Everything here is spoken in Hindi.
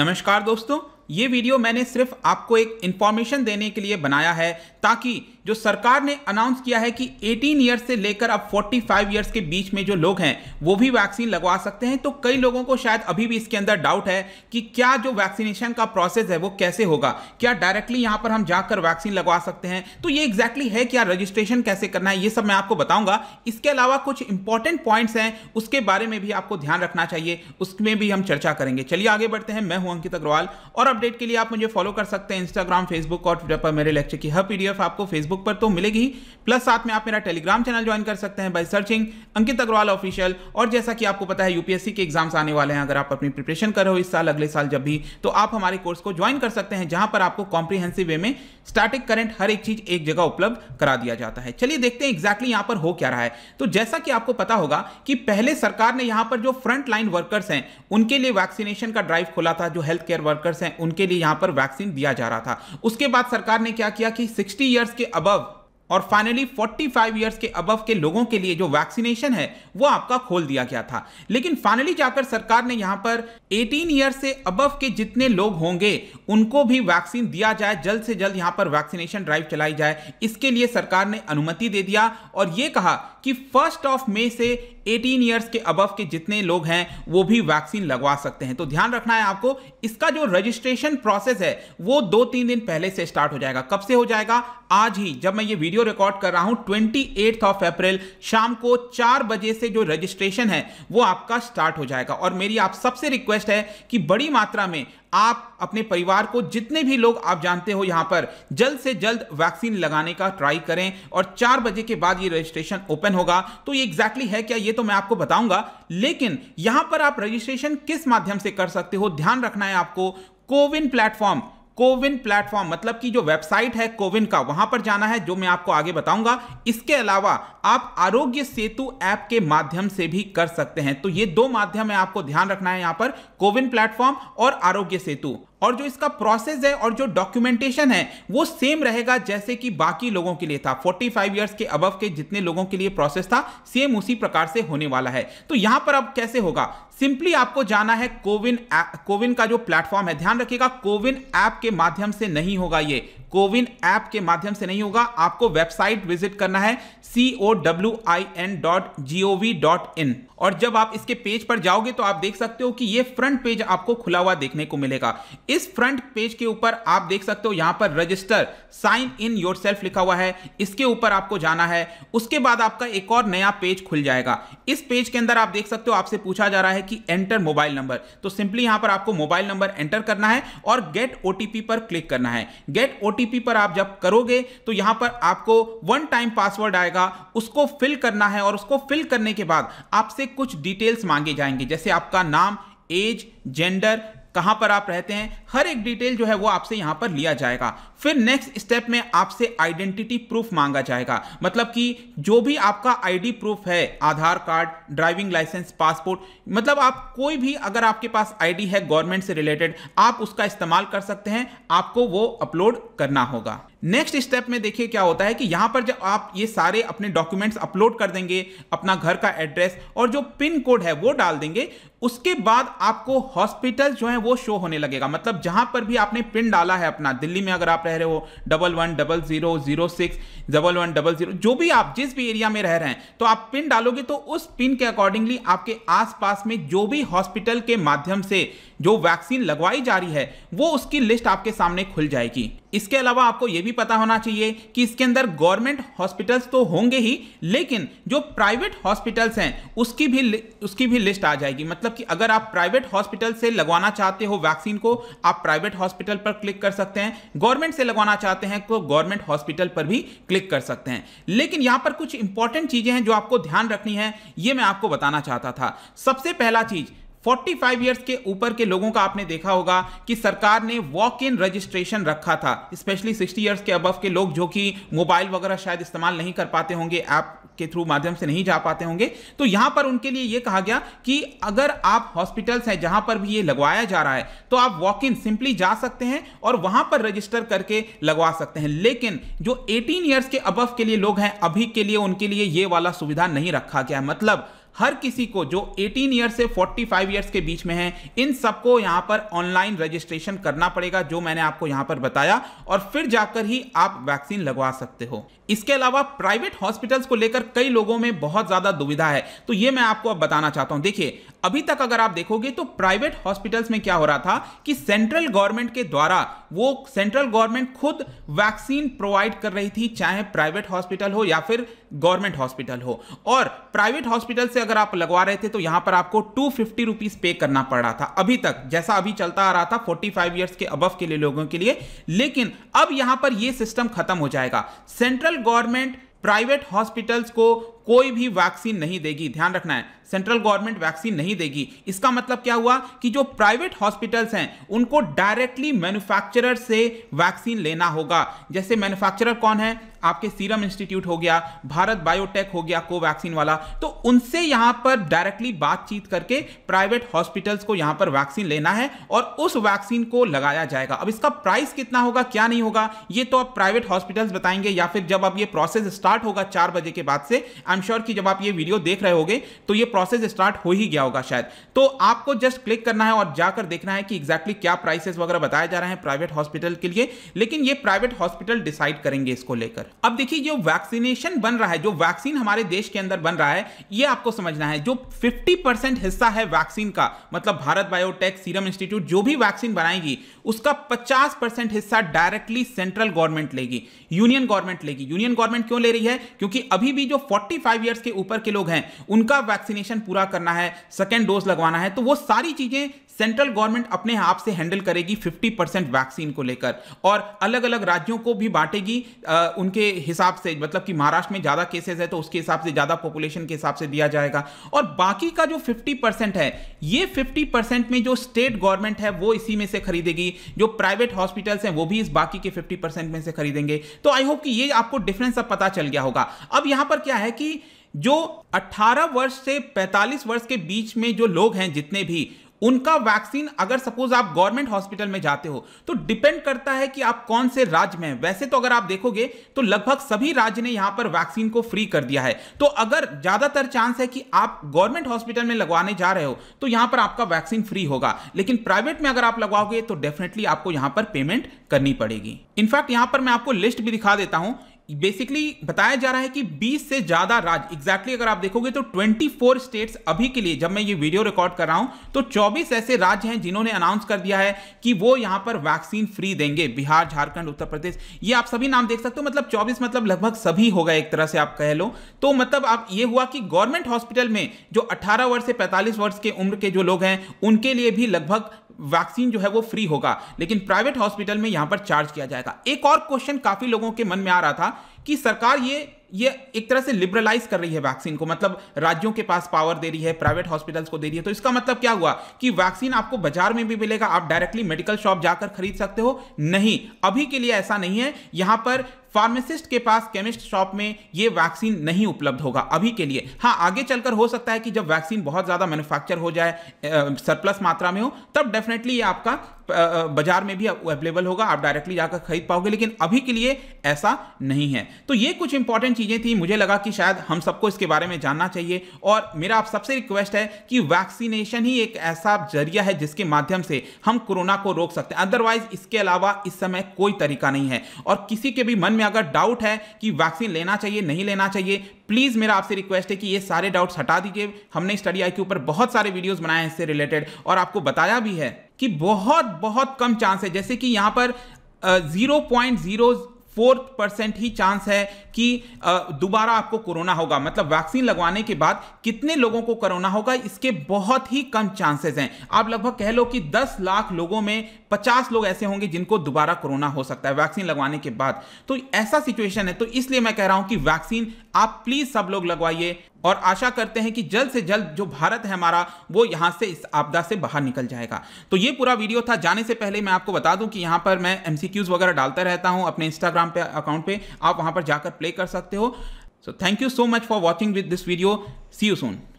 नमस्कार दोस्तों ये वीडियो मैंने सिर्फ आपको एक इन्फॉर्मेशन देने के लिए बनाया है ताकि जो सरकार ने अनाउंस किया है कि 18 ईयर्स से लेकर अब 45 ईयर्स के बीच में जो लोग हैं वो भी वैक्सीन लगवा सकते हैं तो कई लोगों को शायद अभी भी इसके अंदर डाउट है कि क्या जो वैक्सीनेशन का प्रोसेस है वो कैसे होगा क्या डायरेक्टली यहां पर हम जाकर वैक्सीन लगवा सकते हैं तो ये एग्जैक्टली exactly है क्या रजिस्ट्रेशन कैसे करना है ये सब मैं आपको बताऊंगा इसके अलावा कुछ इंपॉर्टेंट पॉइंट्स हैं उसके बारे में भी आपको ध्यान रखना चाहिए उसमें भी हम चर्चा करेंगे चलिए आगे बढ़ते हैं मैं हूं अंकित अग्रवाल और अपडेट के लिए आप मुझे फॉलो कर सकते हैं इंस्टाग्राम फेसबुक और ट्विटर पर मेरे लेक्चर की हर पीडियो पीडीएफ आपको फेसबुक पर तो मिलेगी प्लस साथ में आप मेरा टेलीग्राम चैनल ज्वाइन कर सकते हैं by searching Ankit Agrawal official और जैसा कि आपको पता है यूपीएससी के एग्जाम्स आने वाले हैं अगर आप अपनी प्रिपरेशन कर रहे हो इस साल अगले साल जब भी तो आप हमारे कोर्स को ज्वाइन कर सकते हैं जहां पर आपको कॉम्प्रीहेंसिव वे में स्टैटिक करंट हर एक चीज एक जगह उपलब्ध करा दिया जाता है चलिए देखते हैं एग्जैक्टली यहां पर हो क्या रहा है तो जैसा कि आपको पता होगा कि पहले सरकार ने यहां पर जो फ्रंट लाइन वर्कर्स हैं उनके लिए वैक्सीनेशन का ड्राइव खोला था जो हेल्थ केयर वर्कर्स हैं उनके लिए यहां पर वैक्सीन दिया जा रहा था उसके बाद सरकार ने क्या किया कि 60 इयर्स के अबव और फाइनली 45 इयर्स के अबव के लोगों के लिए जो वैक्सीनेशन है वो आपका खोल दिया गया था लेकिन फाइनली जाकर सरकार ने यहां पर 18 इयर्स से अबव के जितने लोग होंगे उनको भी वैक्सीन दिया जाए जल्द से जल्द यहां पर वैक्सीनेशन ड्राइव चलाई जाए इसके लिए सरकार ने अनुमति दे दिया और ये कहा कि फर्स्ट ऑफ मे से 18 ईयर्स के अबव के जितने लोग हैं वो भी वैक्सीन लगवा सकते हैं तो ध्यान रखना है आपको इसका जो रजिस्ट्रेशन प्रोसेस है वो दो तीन दिन पहले से स्टार्ट हो जाएगा कब से हो जाएगा आज ही जब मैं ये वीडियो रिकॉर्ड कर रहा हूं ट्वेंटी ऑफ अप्रैल शाम को चार बजे से जो रजिस्ट्रेशन है वो आपका स्टार्ट हो जाएगा और मेरी आप सबसे रिक्वेस्ट है कि बड़ी मात्रा में आप अपने परिवार को जितने भी लोग आप जानते हो यहाँ पर जल्द से जल्द वैक्सीन लगाने का ट्राई करें और चार बजे के बाद ये रजिस्ट्रेशन ओपन होगा तो ये एग्जैक्टली है क्या ये तो मैं आपको बताऊंगा लेकिन यहाँ पर आप रजिस्ट्रेशन किस माध्यम से कर सकते हो ध्यान रखना है आपको कोविन प्लेटफॉर्म कोविन प्लेटफॉर्म मतलब कि जो वेबसाइट है कोविन का वहां पर जाना है जो मैं आपको आगे बताऊंगा इसके अलावा आप आरोग्य सेतु ऐप के माध्यम से भी कर सकते हैं तो ये दो माध्यम है आपको ध्यान रखना है यहां पर कोविन प्लेटफॉर्म और आरोग्य सेतु और जो इसका प्रोसेस है और जो डॉक्यूमेंटेशन है वो सेम रहेगा जैसे कि बाकी लोगों के लिए था 45 फाइव ईयर्स के अबव के जितने लोगों के लिए प्रोसेस था सेम उसी प्रकार से होने वाला है तो यहां पर अब कैसे होगा सिंपली आपको जाना है कोविन कोविन का जो प्लेटफॉर्म है ध्यान रखिएगा कोविन ऐप के माध्यम से नहीं होगा ये कोविन ऐप के माध्यम से नहीं होगा आपको वेबसाइट विजिट करना है C O W I N dot G O V dot in और जब आप इसके पेज पर जाओगे तो आप देख सकते हो कि ये फ्रंट पेज आपको खुला हुआ देखने को मिलेगा इस फ्रंट पेज के ऊपर आप देख सकते हो यहां पर register sign in yourself लिखा हुआ है इसके ऊपर आपको जाना है उसके बाद आपका एक और नया पेज खुल जाएगा इस पेज के अंदर आप देख सकते हो आपसे पूछा जा रहा है कि एंटर मोबाइल नंबर तो सिंपली यहां पर आपको मोबाइल नंबर एंटर करना है और गेट ओटीपी पर क्लिक करना है गेट ओटीपी पर आप जब करोगे तो यहां पर आपको वन टाइम पासवर्ड आएगा उसको फिल करना है और उसको फिल करने के बाद आपसे कुछ डिटेल्स मांगे जाएंगे जैसे आपका नाम एज जेंडर कहां पर आप रहते हैं हर एक डिटेल जो है वो आपसे यहां पर लिया जाएगा फिर नेक्स्ट स्टेप में आपसे आइडेंटिटी प्रूफ मांगा जाएगा मतलब कि जो भी आपका आईडी प्रूफ है Aadhaar card driving licence passport मतलब आप कोई भी अगर आपके पास आईडी है गवर्नमेंट से रिलेटेड आप उसका इस्तेमाल कर सकते हैं आपको वो अपलोड करना होगा नेक्स्ट स्टेप में देखिए क्या होता है कि यहाँ पर जब आप ये सारे अपने डॉक्यूमेंट्स अपलोड कर देंगे अपना घर का एड्रेस और जो पिन कोड है वो डाल देंगे उसके बाद आपको हॉस्पिटल जो है वो शो होने लगेगा मतलब जहां पर भी आपने पिन डाला है अपना दिल्ली में अगर आप रह रहे हो double one double zero zero six double one double zero जो भी आप जिस भी एरिया में रह रहे हैं तो आप पिन डालोगे तो उस पिन के अकॉर्डिंगली आपके आसपास में जो भी हॉस्पिटल के माध्यम से जो वैक्सीन लगवाई जा रही है वो उसकी लिस्ट आपके सामने खुल जाएगी इसके अलावा आपको यह भी पता होना चाहिए कि इसके अंदर गवर्नमेंट हॉस्पिटल्स तो होंगे ही लेकिन जो प्राइवेट हॉस्पिटल्स हैं उसकी भी उसकी भी लिस्ट आ जाएगी मतलब कि अगर आप प्राइवेट हॉस्पिटल से लगवाना चाहते हो वैक्सीन को आप प्राइवेट हॉस्पिटल पर क्लिक कर सकते हैं गवर्नमेंट से लगवाना चाहते हैं तो गवर्नमेंट हॉस्पिटल पर भी क्लिक कर सकते हैं लेकिन यहां पर कुछ इंपॉर्टेंट चीजें हैं जो आपको ध्यान रखनी है ये मैं आपको बताना चाहता था सबसे पहला चीज 45 इयर्स के ऊपर के लोगों का आपने देखा होगा कि सरकार ने वॉक इन रजिस्ट्रेशन रखा था स्पेशली 60 इयर्स के अबव के लोग जो कि मोबाइल वगैरह शायद इस्तेमाल नहीं कर पाते होंगे ऐप के थ्रू माध्यम से नहीं जा पाते होंगे तो यहां पर उनके लिए यह कहा गया कि अगर आप हॉस्पिटल्स हैं जहां पर भी ये लगवाया जा रहा है तो आप वॉक इन सिंपली जा सकते हैं और वहां पर रजिस्टर करके लगवा सकते हैं लेकिन जो एटीन ईयर्स के अबव के लिए लोग हैं अभी के लिए उनके लिए ये वाला सुविधा नहीं रखा गया मतलब हर किसी को जो 18 ईयर से 45 ईयर्स के बीच में है इन सबको यहां पर ऑनलाइन रजिस्ट्रेशन करना पड़ेगा जो मैंने आपको यहां पर बताया और फिर जाकर ही आप वैक्सीन लगवा सकते हो इसके अलावा प्राइवेट हॉस्पिटल्स को लेकर कई लोगों में बहुत ज़्यादा दुविधा है तो ये मैं आपको अब बताना चाहता हूं देखिए अभी तक अगर आप देखोगे तो प्राइवेट हॉस्पिटल्स में क्या हो रहा था कि सेंट्रल गवर्नमेंट के द्वारा वो सेंट्रल गवर्नमेंट खुद वैक्सीन प्रोवाइड कर रही थी चाहे प्राइवेट हॉस्पिटल हो या फिर गवर्नमेंट हॉस्पिटल हो और प्राइवेट हॉस्पिटल से अगर आप लगवा रहे थे तो यहां पर आपको टू फिफ्टी रुपीज पे करना पड़ रहा था अभी तक जैसा अभी चलता आ रहा था फोर्टी फाइव ईयर्स के अबव के लिए लोगों के लिए लेकिन अब यहां पर यह सिस्टम खत्म हो जाएगा सेंट्रल गवर्नमेंट प्राइवेट हॉस्पिटल्स को कोई भी वैक्सीन नहीं देगी ध्यान रखना है सेंट्रल गवर्नमेंट वैक्सीन नहीं देगी इसका मतलब क्या हुआ कि जो प्राइवेट हॉस्पिटल्स हैं उनको डायरेक्टली मैन्युफैक्चरर से वैक्सीन लेना होगा जैसे मैन्युफैक्चरर कौन है आपके सीरम इंस्टीट्यूट हो गया भारत बायोटेक हो गया कोवैक्सीन वाला तो उनसे यहां पर डायरेक्टली बातचीत करके प्राइवेट हॉस्पिटल्स को यहां पर वैक्सीन लेना है और उस वैक्सीन को लगाया जाएगा अब इसका प्राइस कितना होगा क्या नहीं होगा ये तो आप प्राइवेट हॉस्पिटल्स बताएंगे या फिर जब अब ये प्रोसेस स्टार्ट होगा चार बजे के बाद से आई एम श्योर कि जब आप ये वीडियो देख रहे होगे तो ये प्रोसेस स्टार्ट हो ही गया होगा शायद तो आपको जस्ट क्लिक करना है और जाकर देखना है कि एग्जैक्टली exactly क्या प्राइसेस वगैरह बताए जा रहे हैं प्राइवेट हॉस्पिटल के लिए लेकिन ये प्राइवेट हॉस्पिटल डिसाइड करेंगे इसको लेकर अब देखिए जो वैक्सीनेशन बन रहा है जो वैक्सीन हमारे देश के अंदर बन रहा है ये आपको समझना है जो फिफ्टी हिस्सा है वैक्सीन का मतलब भारत बायोटेक सीरम इंस्टीट्यूट जो भी वैक्सीन बनाएगी उसका पचास हिस्सा डायरेक्टली सेंट्रल गवर्नमेंट लेगी यूनियन गवर्नमेंट लेगी यूनियन गवर्नमेंट क्यों ले रही है क्योंकि अभी भी जो 40 फाइव ईयर्स के ऊपर के लोग हैं उनका वैक्सीनेशन पूरा करना है सेकेंड डोज लगवाना है तो वो सारी चीज़ें सेंट्रल गवर्नमेंट अपने आप से हैंडल करेगी 50 परसेंट वैक्सीन को लेकर और अलग अलग राज्यों को भी बांटेगी उनके हिसाब से मतलब कि महाराष्ट्र में ज़्यादा केसेस है तो उसके हिसाब से ज़्यादा पॉपुलेशन के हिसाब से दिया जाएगा और बाकी का जो 50 परसेंट है ये 50 परसेंट में जो स्टेट गवर्नमेंट है वो इसी में से खरीदेगी जो प्राइवेट हॉस्पिटल्स हैं वो भी इस बाकी के फिफ्टी में से खरीदेंगे तो आई होप कि ये आपको डिफरेंस अब पता चल गया होगा अब यहां पर क्या है कि जो 18 वर्ष से 45 वर्ष के बीच में जो लोग हैं जितने भी उनका वैक्सीन अगर सपोज आप गवर्नमेंट हॉस्पिटल में जाते हो तो डिपेंड करता है कि आप कौन से राज्य में हैं वैसे तो अगर आप देखोगे तो लगभग सभी राज्य ने यहां पर वैक्सीन को फ्री कर दिया है तो अगर ज्यादातर चांस है कि आप गवर्नमेंट हॉस्पिटल में लगवाने जा रहे हो तो यहां पर आपका वैक्सीन फ्री होगा लेकिन प्राइवेट में अगर आप लगवाओगे तो डेफिनेटली आपको यहां पर पेमेंट करनी पड़ेगी इनफैक्ट यहां पर मैं आपको लिस्ट भी दिखा देता हूं बेसिकली बताया जा रहा है कि 20 से ज़्यादा राज्य एग्जैक्टली अगर आप देखोगे तो 24 स्टेट्स अभी के लिए जब मैं ये वीडियो रिकॉर्ड कर रहा हूं तो 24 ऐसे राज्य हैं जिन्होंने अनाउंस कर दिया है कि वो यहां पर वैक्सीन फ्री देंगे बिहार झारखंड उत्तर प्रदेश ये आप सभी नाम देख सकते हो मतलब 24 मतलब लगभग सभी होगा एक तरह से आप कह लो तो मतलब आप ये हुआ कि गवर्नमेंट हॉस्पिटल में जो अट्ठारह वर्ष से पैंतालीस वर्ष के उम्र के जो लोग हैं उनके लिए भी लगभग वैक्सीन जो है वो फ्री होगा लेकिन प्राइवेट हॉस्पिटल में यहाँ पर चार्ज किया जाएगा एक और क्वेश्चन काफ़ी लोगों के मन में आ रहा था कि सरकार ये ये एक तरह से लिबरलाइज कर रही है वैक्सीन को मतलब राज्यों के पास पावर दे रही है प्राइवेट हॉस्पिटल्स को दे रही है तो इसका मतलब क्या हुआ कि वैक्सीन आपको बाजार में भी मिलेगा आप डायरेक्टली मेडिकल शॉप जाकर खरीद सकते हो नहीं अभी के लिए ऐसा नहीं है यहां पर फार्मासिस्ट के पास केमिस्ट शॉप में ये वैक्सीन नहीं उपलब्ध होगा अभी के लिए हाँ आगे चलकर हो सकता है कि जब वैक्सीन बहुत ज़्यादा मैन्युफैक्चर हो जाए सरप्लस मात्रा में हो तब डेफिनेटली ये आपका बाजार में भी अवेलेबल होगा आप डायरेक्टली जाकर खरीद पाओगे लेकिन अभी के लिए ऐसा नहीं है तो ये कुछ इंपॉर्टेंट चीज़ें थी मुझे लगा कि शायद हम सबको इसके बारे में जानना चाहिए और मेरा आप सबसे रिक्वेस्ट है कि वैक्सीनेशन ही एक ऐसा जरिया है जिसके माध्यम से हम कोरोना को रोक सकते हैं अदरवाइज इसके अलावा इस समय कोई तरीका नहीं है और किसी के भी मन में अगर डाउट है कि वैक्सीन लेना चाहिए नहीं लेना चाहिए प्लीज़ मेरा आपसे रिक्वेस्ट है कि ये सारे डाउट्स हटा दीजिए हमने स्टडी आई के ऊपर बहुत सारे वीडियोस बनाए हैं इससे रिलेटेड और आपको बताया भी है कि बहुत बहुत कम चांस है जैसे कि यहां पर zero point zero fourth percent ही चांस है कि दोबारा आपको कोरोना होगा मतलब वैक्सीन लगवाने के बाद कितने लोगों को कोरोना होगा इसके बहुत ही कम चांसेस हैं आप लगभग कह लो कि 10 लाख लोगों में 50 लोग ऐसे होंगे जिनको दोबारा कोरोना हो सकता है वैक्सीन लगवाने के बाद तो ऐसा सिचुएशन है तो इसलिए मैं कह रहा हूं कि वैक्सीन आप प्लीज सब लोग लगवाइए और आशा करते हैं कि जल्द से जल्द जो भारत है हमारा वो यहाँ से इस आपदा से बाहर निकल जाएगा तो ये पूरा वीडियो था जाने से पहले मैं आपको बता दूं कि यहाँ पर मैं एम वगैरह डालता रहता हूँ अपने इंस्टाग्राम पे अकाउंट पे आप वहाँ पर जाकर प्ले कर सकते हो so thank you so much for watching with this video see you Son